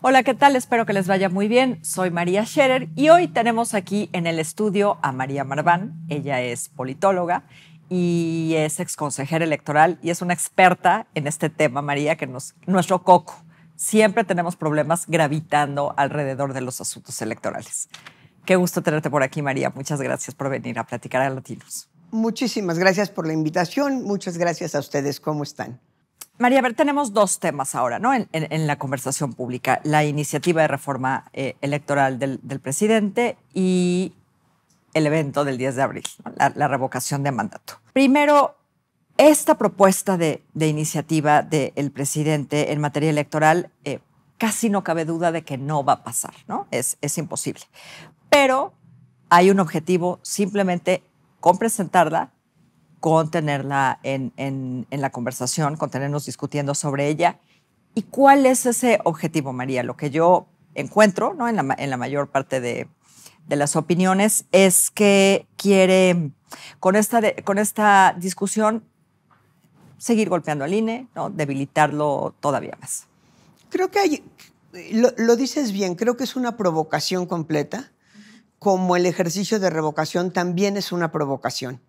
Hola, ¿qué tal? Espero que les vaya muy bien. Soy María Scherer y hoy tenemos aquí en el estudio a María Marván. Ella es politóloga y es exconsejera electoral y es una experta en este tema, María, que nos, nuestro coco. Siempre tenemos problemas gravitando alrededor de los asuntos electorales. Qué gusto tenerte por aquí, María. Muchas gracias por venir a platicar a Latinos. Muchísimas gracias por la invitación. Muchas gracias a ustedes. ¿Cómo están? María, a ver, tenemos dos temas ahora, ¿no? En, la conversación pública, la iniciativa de reforma eh, electoral del, presidente y el evento del 10 de abril, la, revocación de mandato. Primero, esta propuesta de, iniciativa del presidente en materia electoral eh, casi no cabe duda de que no va a pasar, ¿no? Es, es imposible. Pero hay un objetivo simplemente con presentarla con tenerla en, la conversación, con tenernos discutiendo sobre ella. ¿Y cuál es ese objetivo, María? Lo que yo encuentro ¿no? en, la, mayor parte de, las opiniones es que quiere, con esta, con esta discusión, seguir golpeando al INE, ¿no? debilitarlo todavía más. Creo que hay, lo, lo dices bien, creo que es una provocación completa, como el ejercicio de revocación también es una provocación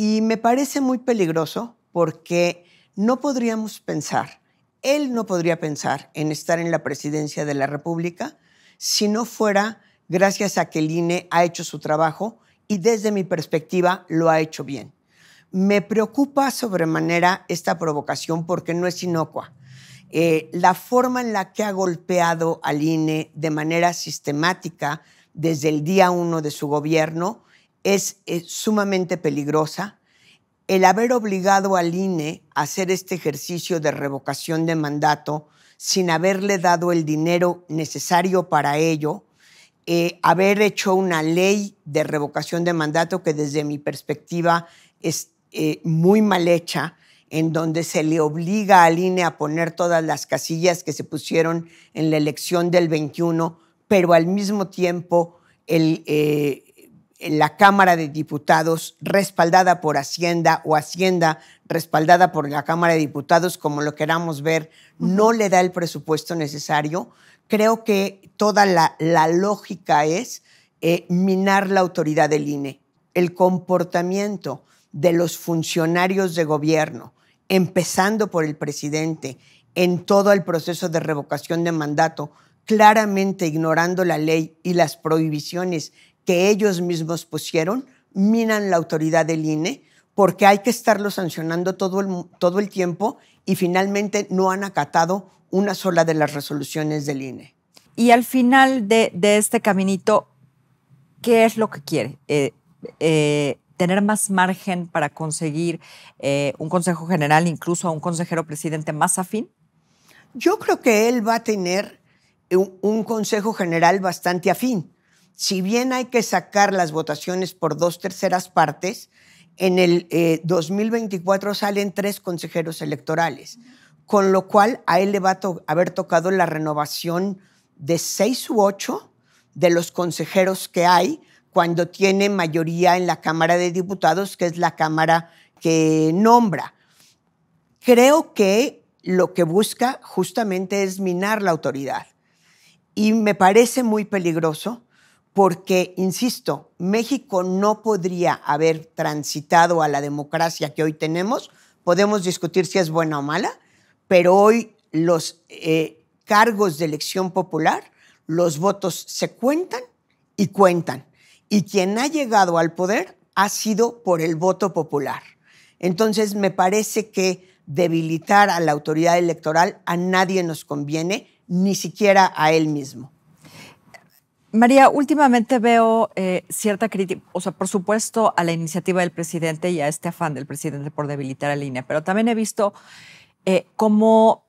y me parece muy peligroso porque no podríamos pensar, él no podría pensar en estar en la presidencia de la República si no fuera gracias a que el INE ha hecho su trabajo y desde mi perspectiva lo ha hecho bien. Me preocupa sobremanera esta provocación porque no es inocua. Eh, la forma en la que ha golpeado al INE de manera sistemática desde el día uno de su gobierno es, eh, sumamente peligrosa. El haber obligado al INE a hacer este ejercicio de revocación de mandato sin haberle dado el dinero necesario para ello, eh, haber hecho una ley de revocación de mandato que desde mi perspectiva es eh, muy mal hecha, en donde se le obliga al INE a poner todas las casillas que se pusieron en la elección del 21, pero al mismo tiempo el, la Cámara de Diputados respaldada por Hacienda o Hacienda respaldada por la Cámara de Diputados, como lo queramos ver, no le da el presupuesto necesario, creo que toda la, lógica es eh, minar la autoridad del INE, el comportamiento de los funcionarios de gobierno, empezando por el presidente, en todo el proceso de revocación de mandato, claramente ignorando la ley y las prohibiciones que ellos mismos pusieron, minan la autoridad del INE porque hay que estarlo sancionando todo el, todo el tiempo y finalmente no han acatado una sola de las resoluciones del INE. Y al final de, este caminito, ¿qué es lo que quiere? Eh, eh, tener más margen para conseguir eh, un Consejo General, incluso a un consejero presidente más afín? Yo creo que él va a tener un, un Consejo General bastante afín si bien hay que sacar las votaciones por dos terceras partes, en el 2024 eh, salen tres consejeros electorales, con lo cual a él le va a haber tocado la renovación de seis u ocho de los consejeros que hay cuando tiene mayoría en la Cámara de Diputados, que es la Cámara que nombra. Creo que lo que busca justamente es minar la autoridad y me parece muy peligroso porque, insisto, México no podría haber transitado a la democracia que hoy tenemos. Podemos discutir si es buena o mala, pero hoy los eh, cargos de elección popular, los votos se cuentan y cuentan. Y quien ha llegado al poder ha sido por el voto popular. Entonces, me parece que debilitar a la autoridad electoral a nadie nos conviene, ni siquiera a él mismo. María, últimamente veo eh, cierta crítica, o sea, por supuesto, a la iniciativa del presidente y a este afán del presidente por debilitar a la línea, pero también he visto eh, como, cómo,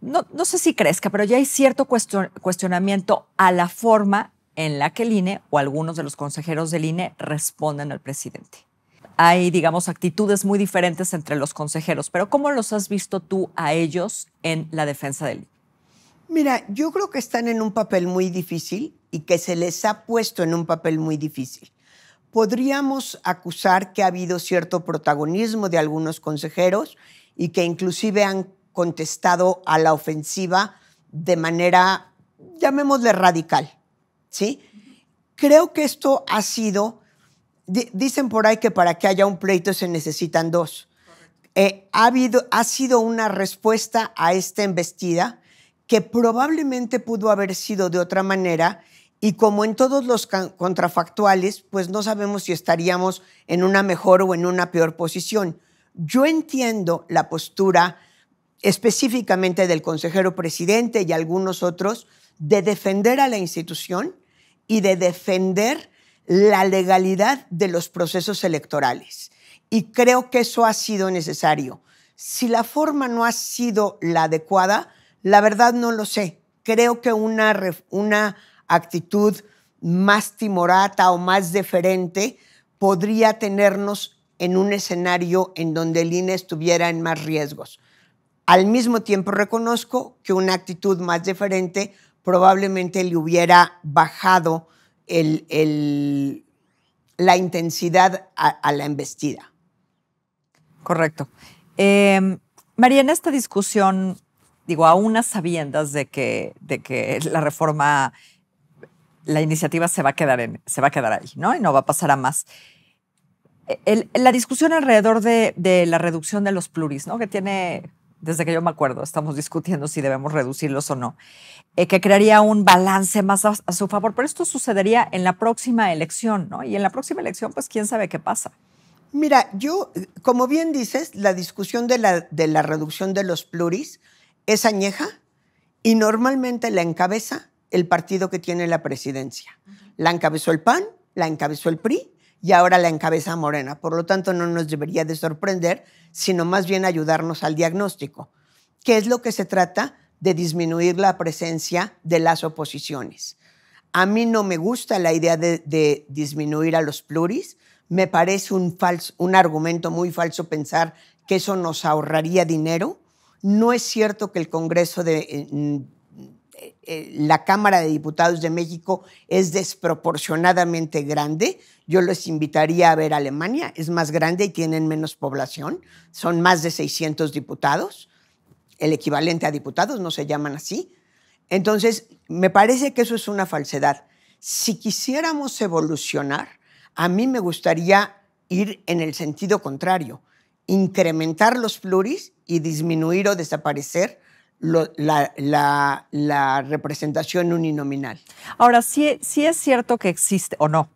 no, no, sé si crezca, pero ya hay cierto cuestionamiento a la forma en la que el INE o algunos de los consejeros del INE responden al presidente. Hay, digamos, actitudes muy diferentes entre los consejeros, pero ¿cómo los has visto tú a ellos en la defensa del INE? Mira, yo creo que están en un papel muy difícil y que se les ha puesto en un papel muy difícil. Podríamos acusar que ha habido cierto protagonismo de algunos consejeros y que inclusive han contestado a la ofensiva de manera, llamémosle radical, ¿sí? Creo que esto ha sido, dicen por ahí que para que haya un pleito se necesitan dos. Eh, ha, habido, ha sido una respuesta a esta embestida que probablemente pudo haber sido de otra manera y como en todos los contrafactuales, pues no sabemos si estaríamos en una mejor o en una peor posición. Yo entiendo la postura específicamente del consejero presidente y algunos otros de defender a la institución y de defender la legalidad de los procesos electorales. Y creo que eso ha sido necesario. Si la forma no ha sido la adecuada, la verdad no lo sé. Creo que una, una actitud más timorata o más deferente podría tenernos en un escenario en donde el INE estuviera en más riesgos. Al mismo tiempo reconozco que una actitud más diferente probablemente le hubiera bajado la intensidad a, la embestida. Correcto. Eh, María, en esta discusión digo, a unas sabiendas de que, de que la reforma, la iniciativa se va a quedar, en, se va a quedar ahí, ¿no? Y no va a pasar a más. la discusión alrededor de, de, la reducción de los pluris, ¿no? Que tiene, desde que yo me acuerdo, estamos discutiendo si debemos reducirlos o no, eh, que crearía un balance más a, su favor, pero esto sucedería en la próxima elección, ¿no? Y en la próxima elección, pues quién sabe qué pasa. Mira, yo, como bien dices, la discusión de la, de la reducción de los pluris, es añeja y normalmente la encabeza el partido que tiene la presidencia. La encabezó el PAN, la encabezó el PRI y ahora la encabeza Morena. Por lo tanto, no nos debería de sorprender, sino más bien ayudarnos al diagnóstico, ¿Qué es lo que se trata de disminuir la presencia de las oposiciones. A mí no me gusta la idea de, de disminuir a los pluris. Me parece un, falso, un argumento muy falso pensar que eso nos ahorraría dinero no es cierto que el Congreso de eh, mm, eh, eh, la Cámara de Diputados de México es desproporcionadamente grande. Yo les invitaría a ver Alemania, es más grande y tienen menos población. Son más de 600 diputados, el equivalente a diputados, no se llaman así. Entonces, me parece que eso es una falsedad. Si quisiéramos evolucionar, a mí me gustaría ir en el sentido contrario incrementar los pluris y disminuir o desaparecer la, representación uninominal. Ahora, sí, sí es cierto que existe, o no,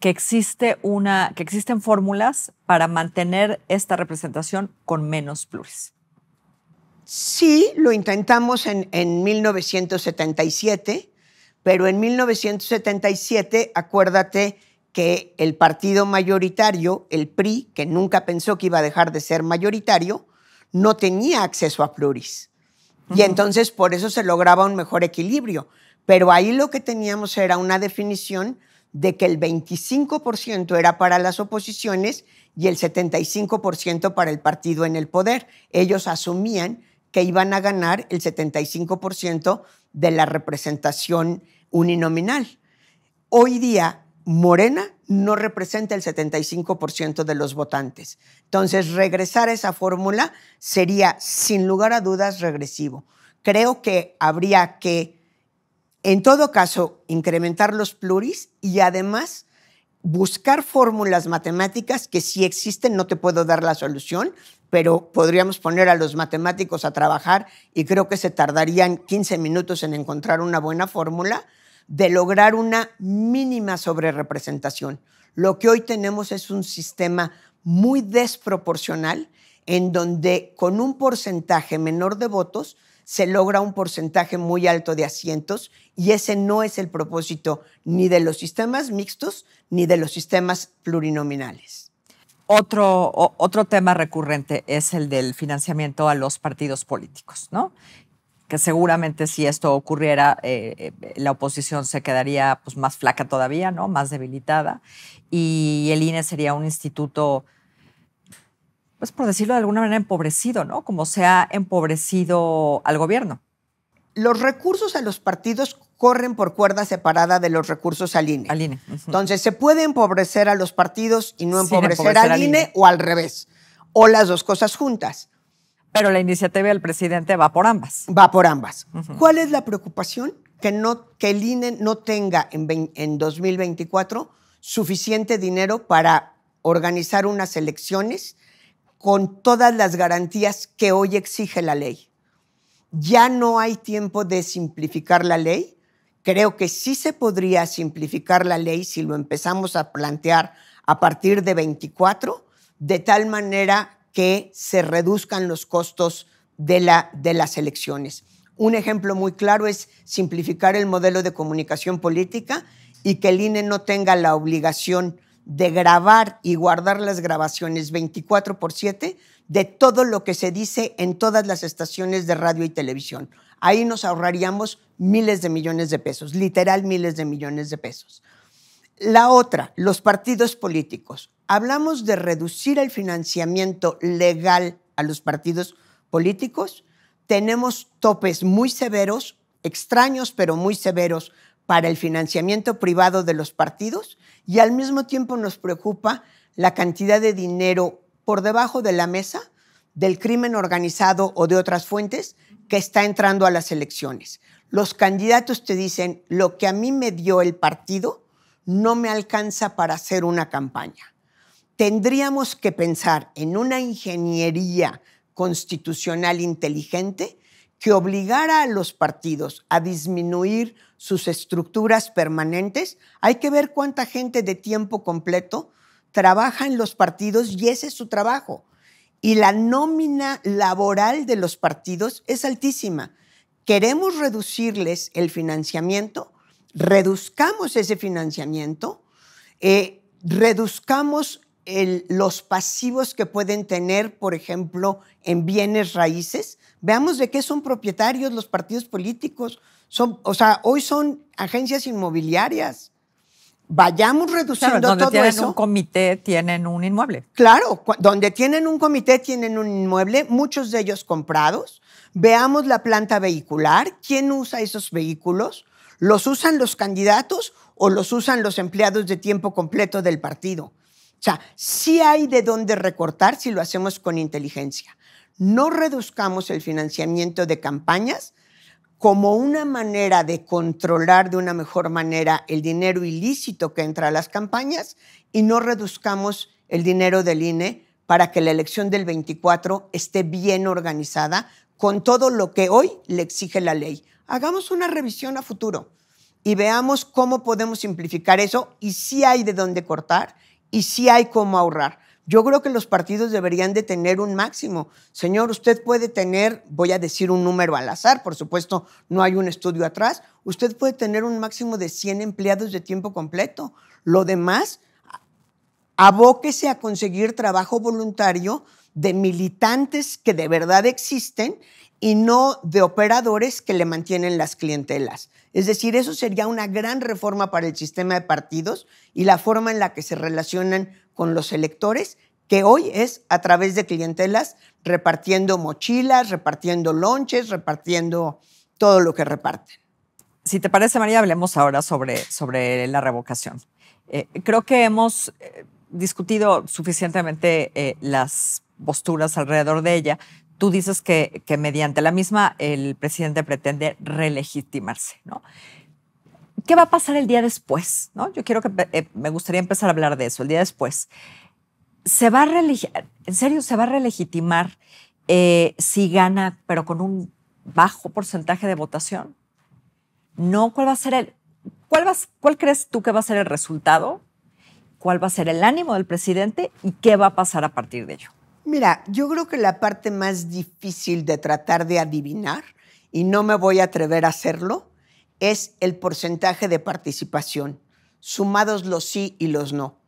que, existe una, que existen fórmulas para mantener esta representación con menos pluris. Sí, lo intentamos en, en 1977, pero en 1977, acuérdate, que el partido mayoritario, el PRI, que nunca pensó que iba a dejar de ser mayoritario, no tenía acceso a pluris. Y entonces por eso se lograba un mejor equilibrio. Pero ahí lo que teníamos era una definición de que el 25% era para las oposiciones y el 75% para el partido en el poder. Ellos asumían que iban a ganar el 75% de la representación uninominal. Hoy día Morena no representa el 75% de los votantes. Entonces, regresar a esa fórmula sería, sin lugar a dudas, regresivo. Creo que habría que, en todo caso, incrementar los pluris y además buscar fórmulas matemáticas que si existen, no te puedo dar la solución, pero podríamos poner a los matemáticos a trabajar y creo que se tardarían 15 minutos en encontrar una buena fórmula de lograr una mínima sobrerepresentación. Lo que hoy tenemos es un sistema muy desproporcional en donde con un porcentaje menor de votos se logra un porcentaje muy alto de asientos y ese no es el propósito ni de los sistemas mixtos ni de los sistemas plurinominales. Otro, otro tema recurrente es el del financiamiento a los partidos políticos, ¿no? que seguramente si esto ocurriera, eh, eh, la oposición se quedaría pues, más flaca todavía, ¿no? más debilitada, y el INE sería un instituto, pues por decirlo de alguna manera, empobrecido, ¿no? como se ha empobrecido al gobierno. Los recursos a los partidos corren por cuerda separada de los recursos al INE. E, Entonces, se puede empobrecer a los partidos y no empobrecer, al, INE e o al revés, o las dos cosas juntas. Pero la iniciativa del presidente va por ambas. Va por ambas. ¿Cuál es la preocupación? Que, no, el INE no tenga en, 2024 suficiente dinero para organizar unas elecciones con todas las garantías que hoy exige la ley. Ya no hay tiempo de simplificar la ley. Creo que sí se podría simplificar la ley si lo empezamos a plantear a partir de 24, de tal manera que se reduzcan los costos de, de las elecciones. Un ejemplo muy claro es simplificar el modelo de comunicación política y que el INE no tenga la obligación de grabar y guardar las grabaciones 24 por 7 de todo lo que se dice en todas las estaciones de radio y televisión. Ahí nos ahorraríamos miles de millones de pesos, literal miles de millones de pesos. La otra, los partidos políticos hablamos de reducir el financiamiento legal a los partidos políticos, tenemos topes muy severos, extraños pero muy severos para el financiamiento privado de los partidos y al mismo tiempo nos preocupa la cantidad de dinero por debajo de la mesa del crimen organizado o de otras fuentes que está entrando a las elecciones. Los candidatos te dicen, lo que a mí me dio el partido no me alcanza para hacer una campaña tendríamos que pensar en una ingeniería constitucional inteligente que obligara a los partidos a disminuir sus estructuras permanentes. Hay que ver cuánta gente de tiempo completo trabaja en los partidos y ese es su trabajo. Y la nómina laboral de los partidos es altísima. Queremos reducirles el financiamiento, reduzcamos ese financiamiento, eh, reduzcamos los pasivos que pueden tener, por ejemplo, en bienes raíces. Veamos de qué son propietarios los partidos políticos. Son, o sea, hoy son agencias inmobiliarias. Vayamos reduciendo claro, donde tienen un comité, tienen un inmueble. Claro, donde tienen un comité, tienen un inmueble, muchos de ellos comprados. Veamos la planta vehicular, quién usa esos vehículos, los usan los candidatos o los usan los empleados de tiempo completo del partido o sea, sí hay de dónde recortar si lo hacemos con inteligencia. No reduzcamos el financiamiento de campañas como una manera de controlar de una mejor manera el dinero ilícito que entra a las campañas y no reduzcamos el dinero del INE para que la elección del 24 esté bien organizada con todo lo que hoy le exige la ley. Hagamos una revisión a futuro y veamos cómo podemos simplificar eso y si hay de dónde cortar y sí hay cómo ahorrar. Yo creo que los partidos deberían de tener un máximo. Señor, usted puede tener, voy a decir un número al azar, por supuesto, no hay un estudio atrás, usted puede tener un máximo de 100 empleados de tiempo completo. Lo demás, abóquese a conseguir trabajo voluntario de militantes que de verdad existen y no de operadores que le mantienen las clientelas. Es decir, eso sería una gran reforma para el sistema de partidos y la forma en la que se relacionan con los electores, que hoy es a través de clientelas repartiendo mochilas, repartiendo lonches, repartiendo todo lo que reparten. Si te parece, María, hablemos ahora sobre, sobre la revocación. Eh, creo que hemos... Eh, discutido suficientemente eh, las posturas alrededor de ella, tú dices que, mediante la misma el presidente pretende relegitimarse, ¿no? ¿Qué va a pasar el día después? ¿no? Yo quiero que eh, me gustaría empezar a hablar de eso, el día después. ¿Se va ¿En serio se va a relegitimar eh, si gana, pero con un bajo porcentaje de votación? No, ¿cuál va a ser el. ¿Cuál, vas, ¿Cuál crees tú que va a ser el resultado? ¿Cuál va a ser el ánimo del presidente? ¿Y qué va a pasar a partir de ello? Mira, yo creo que la parte más difícil de tratar de adivinar, y no me voy a atrever a hacerlo, es el porcentaje de participación, sumados los sí y los no.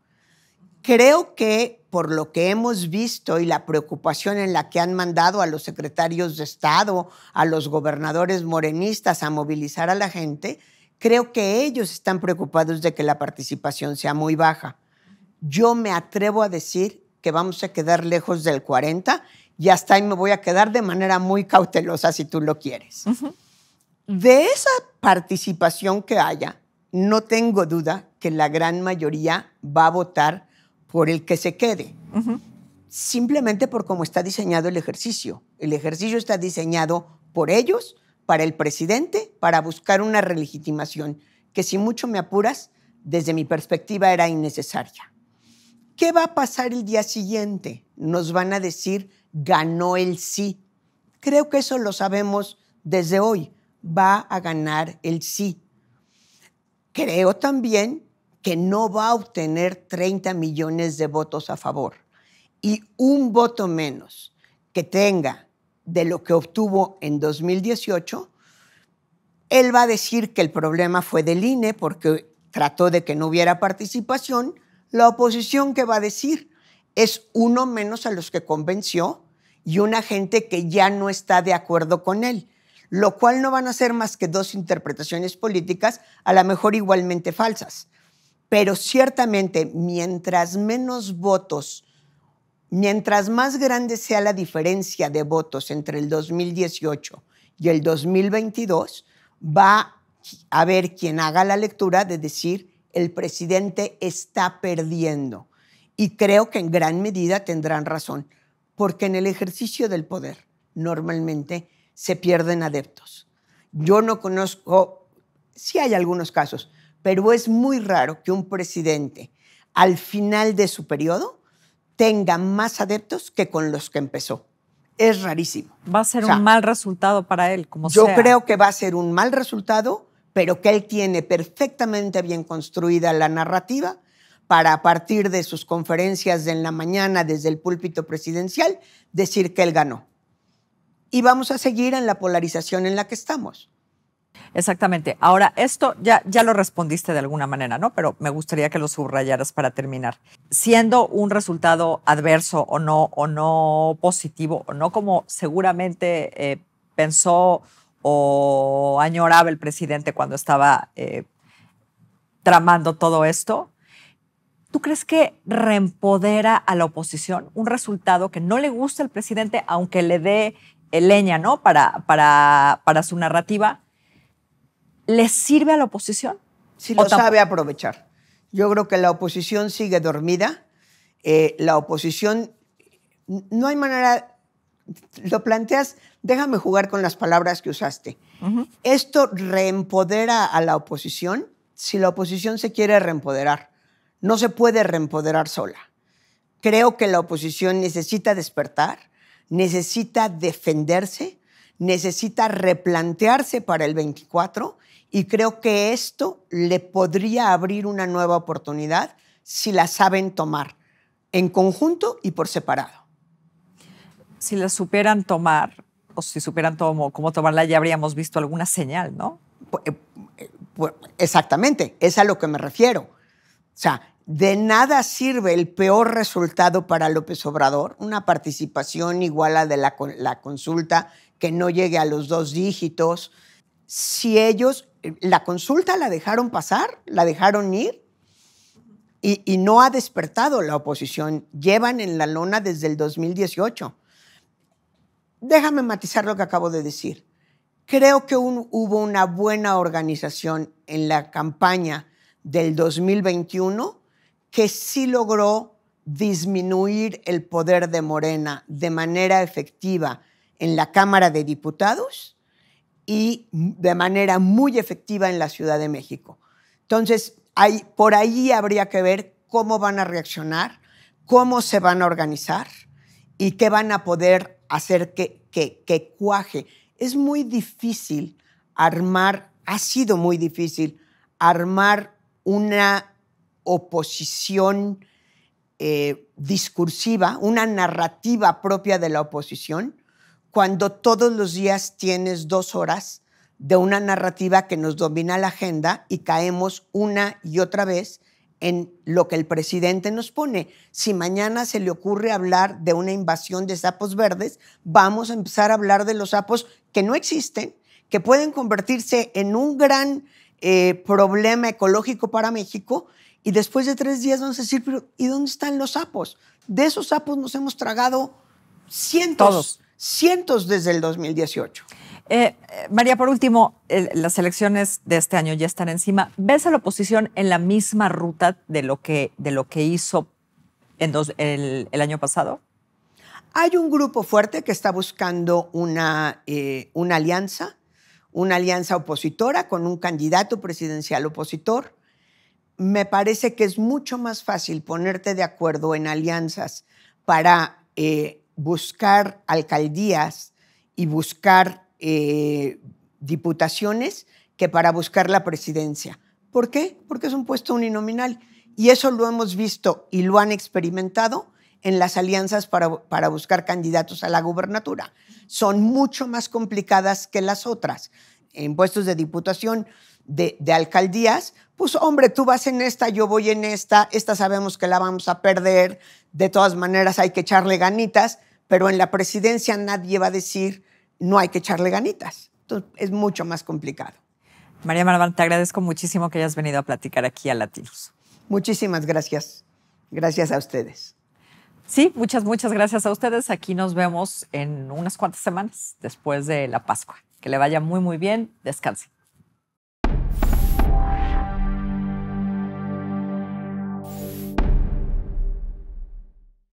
Creo que por lo que hemos visto y la preocupación en la que han mandado a los secretarios de Estado, a los gobernadores morenistas a movilizar a la gente, creo que ellos están preocupados de que la participación sea muy baja. Yo me atrevo a decir que vamos a quedar lejos del 40 y hasta ahí me voy a quedar de manera muy cautelosa si tú lo quieres. De esa participación que haya, no tengo duda que la gran mayoría va a votar por el que se quede. Simplemente por cómo está diseñado el ejercicio. El ejercicio está diseñado por ellos, para el presidente, para buscar una relegitimación que si mucho me apuras, desde mi perspectiva era innecesaria. ¿Qué va a pasar el día siguiente? Nos van a decir, ganó el sí. Creo que eso lo sabemos desde hoy. Va a ganar el sí. Creo también que no va a obtener 30 millones de votos a favor. Y un voto menos que tenga de lo que obtuvo en 2018, él va a decir que el problema fue del INE porque trató de que no hubiera participación la oposición que va a decir es uno menos a los que convenció y una gente que ya no está de acuerdo con él, lo cual no van a ser más que dos interpretaciones políticas, a lo mejor igualmente falsas. Pero ciertamente, mientras menos votos, mientras más grande sea la diferencia de votos entre el 2018 y el 2022, va a haber quien haga la lectura de decir, el presidente está perdiendo. Y creo que en gran medida tendrán razón, porque en el ejercicio del poder normalmente se pierden adeptos. Yo no conozco, sí hay algunos casos, pero es muy raro que un presidente al final de su periodo tenga más adeptos que con los que empezó. Es rarísimo. Va a ser un mal resultado para él, como Yo creo que va a ser un mal resultado pero que él tiene perfectamente bien construida la narrativa para a partir de sus conferencias de en la mañana desde el púlpito presidencial decir que él ganó. Y vamos a seguir en la polarización en la que estamos. Exactamente. Ahora, esto ya, ya lo respondiste de alguna manera, ¿no? Pero me gustaría que lo subrayaras para terminar. Siendo un resultado adverso o no, o no positivo, o no como seguramente eh, pensó o añoraba el presidente cuando estaba eh, tramando todo esto. ¿Tú crees que reempodera a la oposición un resultado que no le gusta al presidente, aunque le dé eh, leña ¿no? para, para, para su narrativa? ¿Le sirve a la oposición? Si lo sabe aprovechar. Yo creo que la oposición sigue dormida. Eh, la oposición, no hay manera, lo planteas déjame jugar con las palabras que usaste. Esto reempodera a la oposición si la oposición se quiere reempoderar. No se puede reempoderar sola. Creo que la oposición necesita despertar, necesita defenderse, necesita replantearse para el 24 y creo que esto le podría abrir una nueva oportunidad si la saben tomar en conjunto y por separado. Si la superan tomar, si supieran cómo tomarla, ya habríamos visto alguna señal, ¿no? Eh, eh, exactamente, es a lo que me refiero. O sea, de nada sirve el peor resultado para López Obrador, una participación igual a de la, consulta que no llegue a los dos dígitos, si ellos, eh, la consulta la dejaron pasar, la dejaron ir y no ha despertado la oposición. Llevan en la lona desde el 2018 déjame matizar lo que acabo de decir. Creo que hubo una buena organización en la campaña del 2021 que sí logró disminuir el poder de Morena de manera efectiva en la Cámara de Diputados y de manera muy efectiva en la Ciudad de México. Entonces, por ahí habría que ver cómo van a reaccionar, cómo se van a organizar y qué van a poder hacer que, cuaje. Es muy difícil armar, ha sido muy difícil armar una oposición eh, discursiva, una narrativa propia de la oposición, cuando todos los días tienes dos horas de una narrativa que nos domina la agenda y caemos una y otra vez en lo que el presidente nos pone. Si mañana se le ocurre hablar de una invasión de sapos verdes, vamos a empezar a hablar de los sapos que no existen, que pueden convertirse en un gran eh, problema ecológico para México y después de tres días vamos a decir, ¿y dónde están los sapos? De esos sapos nos hemos tragado cientos, cientos desde el 2018. Eh, María, por último, las elecciones de este año ya están encima. ¿Ves a la oposición en la misma ruta de lo que, de lo que hizo en el, año pasado? Hay un grupo fuerte que está buscando una, eh, una alianza, una alianza opositora con un candidato presidencial opositor. Me parece que es mucho más fácil ponerte de acuerdo en alianzas para eh, buscar alcaldías y buscar eh, diputaciones que para buscar la presidencia. ¿Por qué? Porque es un puesto uninominal. Y eso lo hemos visto y lo han experimentado en las alianzas para, buscar candidatos a la gubernatura. Son mucho más complicadas que las otras. En puestos de diputación, de, de, alcaldías, pues hombre, tú vas en esta, yo voy en esta, esta sabemos que la vamos a perder, de todas maneras hay que echarle ganitas, pero en la presidencia nadie va a decir, no hay que echarle ganitas. Entonces, es mucho más complicado. María Marván, te agradezco muchísimo que hayas venido a platicar aquí a Latinos. Muchísimas gracias. Gracias a ustedes. Sí, muchas, muchas gracias a ustedes. Aquí nos vemos en unas cuantas semanas después de la Pascua. Que le vaya muy, muy bien. Descanse.